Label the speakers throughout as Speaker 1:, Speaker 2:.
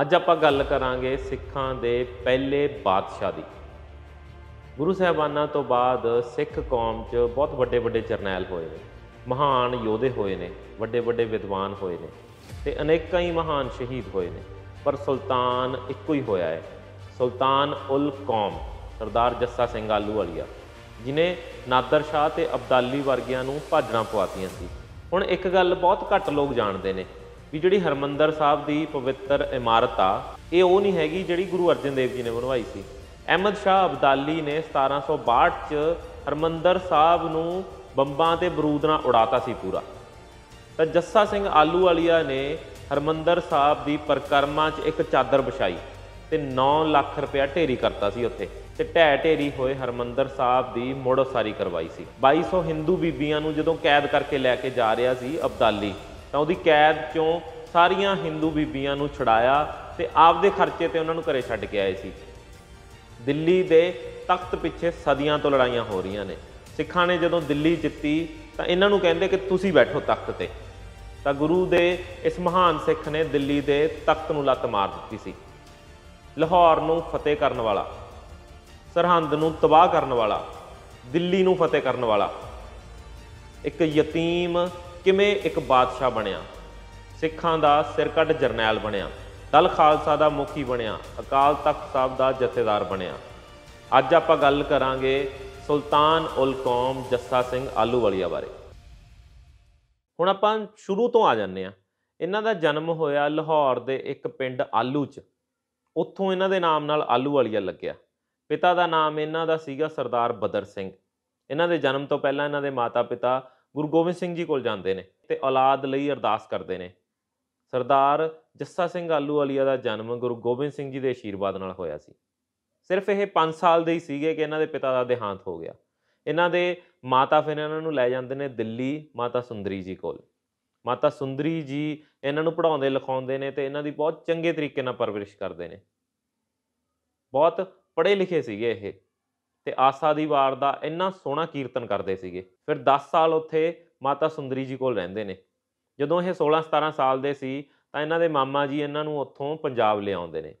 Speaker 1: ਅੱਜ ਆਪਾਂ ਗੱਲ ਕਰਾਂਗੇ ਸਿੱਖਾਂ ਦੇ ਪਹਿਲੇ ਬਾਦਸ਼ਾਹ ਦੀ ਗੁਰੂ ਸਾਹਿਬਾਨਾਂ ਤੋਂ ਬਾਅਦ ਸਿੱਖ ਕੌਮ 'ਚ ਬਹੁਤ ਵੱਡੇ ਵੱਡੇ ਜਰਨੈਲ ਹੋਏ ਨੇ ਮਹਾਨ ਯੋਧੇ ਹੋਏ ਨੇ ਵੱਡੇ ਵੱਡੇ ਵਿਦਵਾਨ ਹੋਏ ਨੇ ਤੇ ਅਨੇਕਾਂ ਹੀ ਮਹਾਨ ਸ਼ਹੀਦ ਹੋਏ ਨੇ ਪਰ ਸੁਲਤਾਨ ਇੱਕੋ ਹੀ ਹੋਇਆ ਹੈ ਸੁਲਤਾਨ ਉਲ ਕੌਮ ਸਰਦਾਰ ਜੱਸਾ ਸਿੰਘ ਆਲੂ ਵਾਲੀਆ ਜਿਨੇ ਨਾਦਰ ਸ਼ਾਹ ਤੇ ਅਬਦਾਲੀ ਵਰਗਿਆਂ ਨੂੰ ਭਾਜਣਾ ਪਵਾਤੀਆਂ ਸੀ ਹੁਣ ਇੱਕ ਗੱਲ ਬਹੁਤ ਘੱਟ ਲੋਕ ਜਾਣਦੇ ਨੇ ਵੀ ਜਿਹੜੀ ਹਰਮੰਦਰ ਸਾਹਿਬ ਦੀ ਪਵਿੱਤਰ ਇਮਾਰਤ ਆ ਇਹ ਉਹ ਨਹੀਂ ਹੈਗੀ ਜਿਹੜੀ ਗੁਰੂ ਅਰਜਨ ਦੇਵ ਜੀ ਨੇ ਬਣਵਾਈ ਸੀ ਅਹਿਮਦ ਸ਼ਾਹ ਅਬਦਾਲੀ ਨੇ 1762 ਚ ਹਰਮੰਦਰ ਸਾਹਿਬ ਨੂੰ ਬੰਬਾਂ ਤੇ ਬਰੂਦ ਨਾਲ ਉਡਾਤਾ ਸੀ ਪੂਰਾ ਤਾਂ ਜੱਸਾ ਸਿੰਘ ਆਲੂ ਵਾਲੀਆ ਨੇ ਹਰਮੰਦਰ ਸਾਹਿਬ ਦੀ ਪਰਕਰਮਾ 'ਚ ਇੱਕ ਚਾਦਰ ਵਿਛਾਈ ਤੇ 9 ਲੱਖ ਰੁਪਇਆ ਢੇਰੀ ਕਰਤਾ ਸੀ ਉੱਥੇ ਤੇ ਢੈ ਢੇਰੀ ਹੋਏ ਹਰਮੰਦਰ ਸਾਹਿਬ ਦੀ ਮੋੜ ਸਾਰੀ ਕਰਵਾਈ ਸੀ 2200 ਹਿੰਦੂ ਬੀਬੀਆਂ ਨੂੰ ਜਦੋਂ ਕੈਦ ਕਰਕੇ ਲੈ ਕੇ ਜਾ ਰਿਹਾ ਸੀ ਅਬਦਾਲੀ ਤਾਂ ਉਹਦੀ ਕੈਦ 'ਚੋਂ ਸਾਰੀਆਂ ਹਿੰਦੂ ਬੀਬੀਆਂ ਨੂੰ ਛੜਾਇਆ ਤੇ ਆਪਦੇ ਖਰਚੇ ਤੇ ਉਹਨਾਂ ਨੂੰ ਘਰੇ ਛੱਡ ਕੇ ਆਏ ਸੀ ਦਿੱਲੀ ਦੇ ਤਖਤ ਪਿੱਛੇ ਸਦੀਆਂ ਤੋਂ ਲੜਾਈਆਂ ਹੋ ਰਹੀਆਂ ਨੇ ਸਿੱਖਾਂ ਨੇ ਜਦੋਂ ਦਿੱਲੀ ਜਿੱਤੀ ਤਾਂ ਇਹਨਾਂ ਨੂੰ ਕਹਿੰਦੇ ਕਿ ਤੁਸੀਂ ਬੈਠੋ ਤਖਤ ਤੇ ਤਾਂ ਗੁਰੂ ਦੇ ਇਸ ਮਹਾਨ ਸਿੱਖ ਨੇ ਦਿੱਲੀ ਦੇ ਤਖਤ ਨੂੰ ਲੱਤ ਮਾਰ ਦਿੱਤੀ ਸੀ ਲਾਹੌਰ ਨੂੰ ਫਤਿਹ ਕਰਨ ਵਾਲਾ ਸਰਹੰਦ ਨੂੰ ਤਬਾਹ ਕਰਨ ਵਾਲਾ ਦਿੱਲੀ ਨੂੰ ਫਤਿਹ ਕਰਨ ਵਾਲਾ ਇੱਕ ਯਤੀਮ ਕਿਵੇਂ ਇੱਕ ਬਾਦਸ਼ਾਹ ਬਣਿਆ ਸਿੱਖਾਂ ਦਾ ਸਿਰਕੱਢ ਜਰਨੈਲ ਬਣਿਆ ਦਲ ਖਾਲਸਾ ਦਾ ਮੁਖੀ ਬਣਿਆ ਅਕਾਲ ਤਖਤ ਸਾਹਿਬ ਦਾ ਜਥੇਦਾਰ ਬਣਿਆ ਅੱਜ ਆਪਾਂ ਗੱਲ ਕਰਾਂਗੇ ਸੁਲਤਾਨ ਉਲ ਕੌਮ ਜੱਸਾ ਸਿੰਘ ਆਲੂਵਾਲੀਆ ਬਾਰੇ ਹੁਣ ਆਪਾਂ ਸ਼ੁਰੂ ਤੋਂ ਆ ਜਾਂਦੇ ਆ ਇਹਨਾਂ ਦਾ ਜਨਮ ਹੋਇਆ ਲਾਹੌਰ ਦੇ ਇੱਕ ਪਿੰਡ ਆਲੂ 'ਚ ਉੱਥੋਂ ਇਹਨਾਂ ਦੇ ਨਾਮ ਨਾਲ ਆਲੂਵਾਲੀਆ ਲੱਗਿਆ ਪਿਤਾ ਦਾ ਨਾਮ ਇਹਨਾਂ ਦਾ ਸੀਗਾ ਸਰਦਾਰ ਬਦਰ ਸਿੰਘ ਇਹਨਾਂ ਦੇ ਜਨਮ ਤੋਂ ਪਹਿਲਾਂ ਇਹਨਾਂ ਦੇ ਮਾਤਾ-ਪਿਤਾ ਗੁਰੂ ਗੋਬਿੰਦ ਸਿੰਘ ਜੀ ਕੋਲ ਜਾਂਦੇ ਨੇ ਤੇ ਔਲਾਦ ਲਈ ਅਰਦਾਸ ਕਰਦੇ ਨੇ ਸਰਦਾਰ ਜੱਸਾ ਸਿੰਘ ਆਲੂਵਾਲੀਆ ਦਾ ਜਨਮ ਗੁਰੂ ਗੋਬਿੰਦ ਸਿੰਘ ਜੀ ਦੇ ਅਸ਼ੀਰਵਾਦ ਨਾਲ ਹੋਇਆ ਸੀ ਸਿਰਫ ਇਹ 5 ਸਾਲ ਦੇ ਹੀ ਸੀਗੇ ਕਿ ਇਹਨਾਂ ਦੇ ਪਿਤਾ ਦਾ ਦੇਹਾਂਤ ਹੋ ਗਿਆ ਇਹਨਾਂ ਦੇ ਮਾਤਾ ਫਿਰ ਇਹਨਾਂ ਨੂੰ ਲੈ ਜਾਂਦੇ ਨੇ ਦਿੱਲੀ ਮਾਤਾ ਸੁੰਦਰੀ ਜੀ ਕੋਲ ਮਾਤਾ ਸੁੰਦਰੀ ਜੀ ਇਹਨਾਂ ਨੂੰ ਪੜਾਉਂਦੇ ਲਿਖਾਉਂਦੇ ਨੇ ਤੇ ਇਹਨਾਂ ਦੀ ਬਹੁਤ ਚੰਗੇ ਤਰੀਕੇ ਨਾਲ ਪਰਵਰਿਸ਼ ਕਰਦੇ ਨੇ ਬਹੁਤ ਪੜ੍ਹੇ ਲਿਖੇ ਸੀਗੇ ਇਹ ਤੇ ਆਸਾ ਦੀ ਵਾਰ ਦਾ ਇੰਨਾ ਸੋਹਣਾ ਕੀਰਤਨ ਕਰਦੇ ਸੀਗੇ ਫਿਰ 10 ਸਾਲ ਉੱਥੇ ਮਾਤਾ ਸੁੰਦਰੀ ਜੀ ਕੋਲ ਰਹਿੰਦੇ ਨੇ ਜਦੋਂ ਇਹ 16-17 ਸਾਲ ਦੇ ਸੀ ਤਾਂ ਇਹਨਾਂ ਦੇ ਮਾਮਾ ਜੀ ਇਹਨਾਂ ਨੂੰ ਉੱਥੋਂ ਪੰਜਾਬ ਲਿਆਉਂਦੇ ਨੇ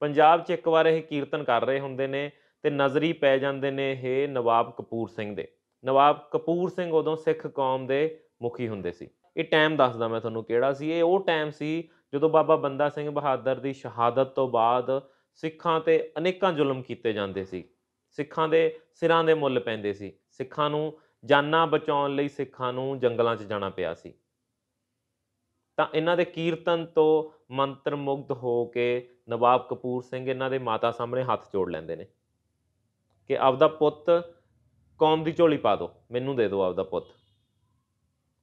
Speaker 1: ਪੰਜਾਬ 'ਚ ਇੱਕ ਵਾਰ ਇਹ ਕੀਰਤਨ ਕਰ ਰਹੇ ਹੁੰਦੇ ਨੇ ਤੇ ਨਜ਼ਰੀ ਪੈ ਜਾਂਦੇ ਨੇ ਇਹ ਨਵਾਬ ਕਪੂਰ ਸਿੰਘ ਦੇ ਨਵਾਬ ਕਪੂਰ ਸਿੰਘ ਉਦੋਂ ਸਿੱਖ ਕੌਮ ਦੇ ਮੁਖੀ ਹੁੰਦੇ ਸੀ ਇਹ ਟਾਈਮ ਦੱਸਦਾ ਮੈਂ ਤੁਹਾਨੂੰ ਕਿਹੜਾ ਸੀ ਇਹ ਉਹ ਟਾਈਮ ਸੀ ਜਦੋਂ ਬਾਬਾ ਬੰਦਾ ਸਿੰਘ ਬਹਾਦਰ ਦੀ ਸ਼ਹਾਦਤ ਤੋਂ ਬਾਅਦ ਸਿੱਖਾਂ ਤੇ ਅਨੇਕਾਂ ਜ਼ੁਲਮ ਕੀਤੇ ਜਾਂਦੇ ਸੀ ਸਿੱਖਾਂ ਦੇ ਸਿਰਾਂ ਦੇ ਮੁੱਲ ਪੈਂਦੇ ਸੀ ਸਿੱਖਾਂ ਨੂੰ ਜਾਨਾਂ ਬਚਾਉਣ ਲਈ ਸਿੱਖਾਂ ਨੂੰ ਜੰਗਲਾਂ 'ਚ ਜਾਣਾ ਪਿਆ ਸੀ ਤਾਂ ਇਹਨਾਂ ਦੇ ਕੀਰਤਨ ਤੋਂ ਮੰਤਰ ਮੁਗਧ ਹੋ ਕੇ ਨਵਾਬ ਕਪੂਰ ਸਿੰਘ ਇਹਨਾਂ ਦੇ ਮਾਤਾ ਸਾਹਮਣੇ ਹੱਥ ਜੋੜ ਲੈਂਦੇ ਨੇ ਕਿ ਆਪਦਾ ਪੁੱਤ ਕੌਮ ਦੀ ਝੋਲੀ ਪਾ ਦਿਓ ਮੈਨੂੰ ਦੇ ਦਿਓ ਆਪਦਾ ਪੁੱਤ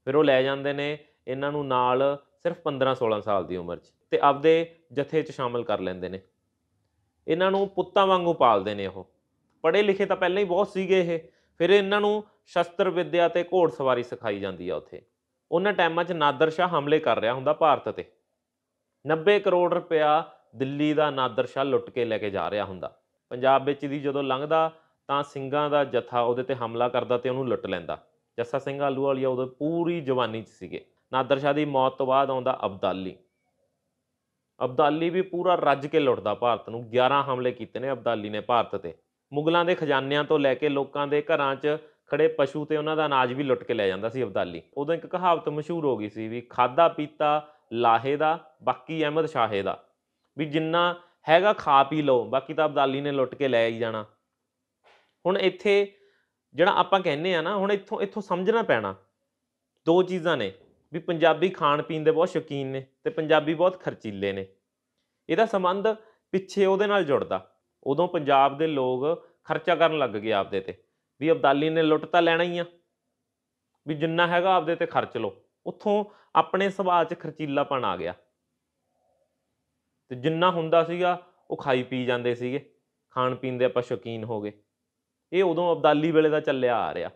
Speaker 1: ਫਿਰ ਉਹ ਲੈ ਜਾਂਦੇ ਨੇ ਇਹਨਾਂ ਨੂੰ ਨਾਲ ਸਿਰਫ 15-16 ਸਾਲ ਦੀ ਉਮਰ 'ਚ ਤੇ ਆਪਦੇ ਜਥੇ 'ਚ ਸ਼ਾਮਲ ਕਰ ਲੈਂਦੇ ਨੇ ਇਹਨਾਂ ਨੂੰ ਪੁੱਤਾਂ ਵਾਂਗੂ ਪਾਲਦੇ ਨੇ ਉਹ ਪੜ੍ਹੇ ਲਿਖੇ ਤਾਂ ਪਹਿਲਾਂ ਹੀ ਬਹੁਤ ਸੀਗੇ ਇਹ ਫਿਰ ਇਹਨਾਂ ਨੂੰ ਸ਼ਸਤਰ ਵਿੱਦਿਆ ਤੇ ਘੋੜ ਸਵਾਰੀ ਸਿਖਾਈ ਜਾਂਦੀ ਆ ਉੱਥੇ ਉਹਨਾਂ ਟਾਈਮਾਂ 'ਚ ਨਾਦਰ ਸ਼ਾਹ ਹਮਲੇ ਕਰ ਰਿਹਾ ਹੁੰਦਾ ਭਾਰਤ ਤੇ 90 ਕਰੋੜ ਰੁਪਇਆ ਦਿੱਲੀ ਦਾ ਨਾਦਰ ਸ਼ਾਹ ਲੁੱਟ ਕੇ ਲੈ ਕੇ ਜਾ ਰਿਹਾ ਹੁੰਦਾ ਪੰਜਾਬ ਵਿੱਚ ਦੀ ਜਦੋਂ ਲੰਘਦਾ ਤਾਂ ਸਿੰਘਾਂ ਦਾ ਜਥਾ ਉਹਦੇ ਤੇ ਹਮਲਾ ਕਰਦਾ ਤੇ ਉਹਨੂੰ ਲੁੱਟ ਲੈਂਦਾ ਜੱਸਾ ਸਿੰਘ ਆਲੂ ਵਾਲੀਆ ਉਹਦੇ ਪੂਰੀ ਜਵਾਨੀ 'ਚ ਸੀਗੇ ਨਾਦਰ ਸ਼ਾਹ ਦੀ ਮੌਤ ਤੋਂ ਬਾਅਦ ਆਉਂਦਾ ਅਬਦਾਲੀ ਅਬਦਾਲੀ ਵੀ ਪੂਰਾ ਰੱਜ ਕੇ ਲੁੱਟਦਾ ਭਾਰਤ ਨੂੰ 11 ਹਮਲੇ ਕੀਤੇ ਨੇ ਅਬਦਾਲੀ ਨੇ ਭਾਰਤ ਤੇ ਮੁਗਲਾਂ ਦੇ ਖਜ਼ਾਨਿਆਂ ਤੋਂ ਲੈ ਕੇ ਲੋਕਾਂ ਦੇ ਘਰਾਂ 'ਚ ਖੜੇ ਪਸ਼ੂ ਤੇ ਉਹਨਾਂ ਦਾ ਅਨਾਜ ਵੀ ਲੁੱਟ ਕੇ ਲੈ ਜਾਂਦਾ ਸੀ ਅਬਦਾਲੀ ਉਦੋਂ ਇੱਕ ਕਹਾਵਤ ਮਸ਼ਹੂਰ ਹੋ ਗਈ ਸੀ ਵੀ ਖਾਦਾ ਪੀਤਾ ਲਾਹੇ ਦਾ ਬਾਕੀ ਅਹਿਮਦ ਸ਼ਾਹੇ ਦਾ ਵੀ ਜਿੰਨਾ ਹੈਗਾ ਖਾ ਪੀ ਲਓ ਬਾਕੀ ਤਾਂ ਅਬਦਾਲੀ ਨੇ ਲੁੱਟ ਕੇ ਲੈ ਹੀ ਜਾਣਾ ਹੁਣ ਇੱਥੇ ਜਿਹੜਾ ਆਪਾਂ ਕਹਿੰਨੇ ਆ ਨਾ ਹੁਣ ਇੱਥੋਂ ਇੱਥੋਂ ਸਮਝਣਾ ਪੈਣਾ ਦੋ ਚੀਜ਼ਾਂ ਨੇ ਵੀ ਪੰਜਾਬੀ ਖਾਣ ਪੀਣ ਦੇ ਬਹੁਤ ਸ਼ੌਕੀਨ ਨੇ ਤੇ ਪੰਜਾਬੀ ਬਹੁਤ ਖਰਚੀਲੇ ਨੇ ਇਹਦਾ ਸੰਬੰਧ ਪਿੱਛੇ ਉਹਦੇ ਨਾਲ ਜੁੜਦਾ ਉਦੋਂ ਪੰਜਾਬ ਦੇ ਲੋਕ ਖਰਚਾ ਕਰਨ ਲੱਗ ਗਏ ਆਪਦੇ ਤੇ ਵੀ ਅਬਦਾਲੀ ਨੇ ਲੁੱਟ ਤਾਂ ਲੈਣਾ ਹੀ ਆ ਵੀ ਜਿੰਨਾ ਹੈਗਾ ਆਪਦੇ ਤੇ ਖਰਚ ਲਓ ਉੱਥੋਂ ਆਪਣੇ ਸੁਭਾਅ 'ਚ ਖਰਚੀਲਾਪਣ ਆ ਗਿਆ ਤੇ ਜਿੰਨਾ ਹੁੰਦਾ ਸੀਗਾ ਉਹ ਖਾਈ ਪੀ ਜਾਂਦੇ ਸੀਗੇ ਖਾਣ ਪੀਣ ਦੇ ਆਪਾਂ ਸ਼ੌਕੀਨ ਹੋ ਗਏ ਇਹ ਉਦੋਂ ਅਬਦਾਲੀ ਵੇਲੇ ਦਾ ਚੱਲਿਆ ਆ ਰਿਹਾ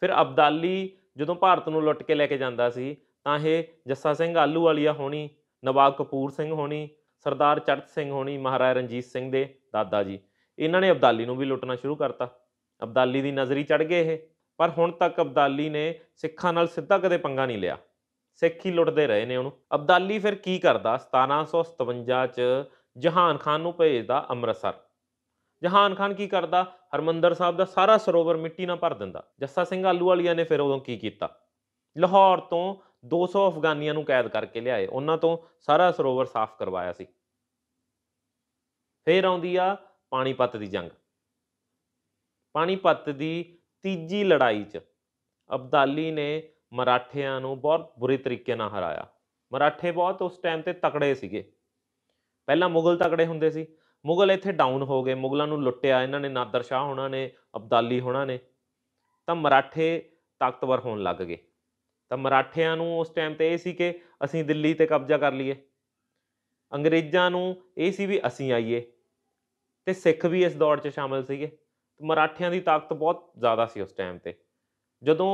Speaker 1: ਫਿਰ ਅਬਦਾਲੀ ਜਦੋਂ ਭਾਰਤ ਨੂੰ ਲੁੱਟ ਕੇ ਲੈ ਕੇ ਜਾਂਦਾ ਸੀ ਤਾਂ ਇਹ ਜੱਸਾ ਸਿੰਘ ਆਲੂ ਵਾਲੀਆ ਹੋਣੀ ਨਵਾਬ ਕਪੂਰ ਸਿੰਘ ਹੋਣੀ ਸਰਦਾਰ ਚੜਤ ਸਿੰਘ ਹੋਣੀ ਮਹਾਰਾਜਾ ਰਣਜੀਤ ਸਿੰਘ ਦੇ ਦਾਦਾ ਜੀ ਇਹਨਾਂ ਨੇ ਅਬਦਾਲੀ ਨੂੰ ਵੀ ਲੁੱਟਣਾ ਸ਼ੁਰੂ ਕਰਤਾ ਅਬਦਾਲੀ ਦੀ ਨਜ਼ਰੀ ਚੜ ਗਏ ਇਹ ਪਰ ਹੁਣ ਤੱਕ ਅਬਦਾਲੀ ਨੇ ਸਿੱਖਾਂ ਨਾਲ ਸਿੱਧਾ ਕਦੇ ਪੰਗਾ ਨਹੀਂ ਲਿਆ ਸਿੱਖ ਹੀ ਲੁੱਟਦੇ ਰਹੇ ਨੇ ਉਹਨੂੰ ਅਬਦਾਲੀ ਫਿਰ ਕੀ ਕਰਦਾ 1757 ਚ ਜਹਾਨ ਖਾਨ ਨੂੰ ਭੇਜਦਾ ਅੰਮ੍ਰਿਤਸਰ ਜਹਾਨ ਖਾਨ ਕੀ ਕਰਦਾ ਹਰਮੰਦਰ ਸਾਹਿਬ ਦਾ ਸਾਰਾ ਸਰੋਵਰ ਮਿੱਟੀ ਨਾਲ ਭਰ ਦਿੰਦਾ ਜੱਸਾ ਸਿੰਘ ਆਲੂ ਵਾਲੀਆਂ ਨੇ ਫਿਰ ਉਦੋਂ ਕੀ ਕੀਤਾ ਲਾਹੌਰ ਤੋਂ 200 ਅਫਗਾਨੀਆਂ ਨੂੰ ਕੈਦ ਕਰਕੇ ਲਿਆਏ ਉਹਨਾਂ ਤੋਂ ਸਾਰਾ ਸਰੋਵਰ ਸਾਫ਼ ਕਰਵਾਇਆ ਸੀ ਫੇਰ ਆਉਂਦੀ ਆ ਪਾਣੀਪਤ ਦੀ ਜੰਗ ਪਾਣੀਪਤ ਦੀ ਤੀਜੀ ਲੜਾਈ 'ਚ ਅਬਦਾਲੀ ਨੇ ਮਰਾਠਿਆਂ ਨੂੰ ਬਹੁਤ ਬੁਰੇ ਤਰੀਕੇ ਨਾਲ ਹਰਾਇਆ ਮਰਾਠੇ ਬਹੁਤ ਉਸ ਟਾਈਮ ਤੇ ਤਕੜੇ ਸੀਗੇ ਪਹਿਲਾਂ ਮੁਗਲ ਤਕੜੇ ਹੁੰਦੇ ਸੀ ਮੁਗਲ ਇੱਥੇ ਡਾਊਨ ਹੋ ਗਏ ਮੁਗਲਾਂ ਨੂੰ ਲੁੱਟਿਆ ਇਹਨਾਂ ਨੇ ਨਾਦਰ ਸ਼ਾਹ ਹੋਣਾ ਨੇ ਅਬਦਾਲੀ ਹੋਣਾ ਨੇ ਤਾਂ ਮਰਾਠੇ ਤਾਕਤਵਰ ਹੋਣ ਲੱਗ ਗਏ ਤਾਂ ਮਰਾਠਿਆਂ ਨੂੰ ਉਸ ਟਾਈਮ ਤੇ ਇਹ ਸੀ ਕਿ ਅਸੀਂ ਦਿੱਲੀ ਤੇ ਕਬਜ਼ਾ ਕਰ ਲਈਏ ਅੰਗਰੇਜ਼ਾਂ ਨੂੰ ਇਹ ਸੀ ਵੀ ਅਸੀਂ ਆਈਏ ਤੇ ਸਿੱਖ ਵੀ ਇਸ ਦੌੜ 'ਚ ਸ਼ਾਮਲ ਸੀਗੇ ਮਰਾਠਿਆਂ ਦੀ ਤਾਕਤ ਬਹੁਤ ਜ਼ਿਆਦਾ ਸੀ ਉਸ ਟਾਈਮ ਤੇ ਜਦੋਂ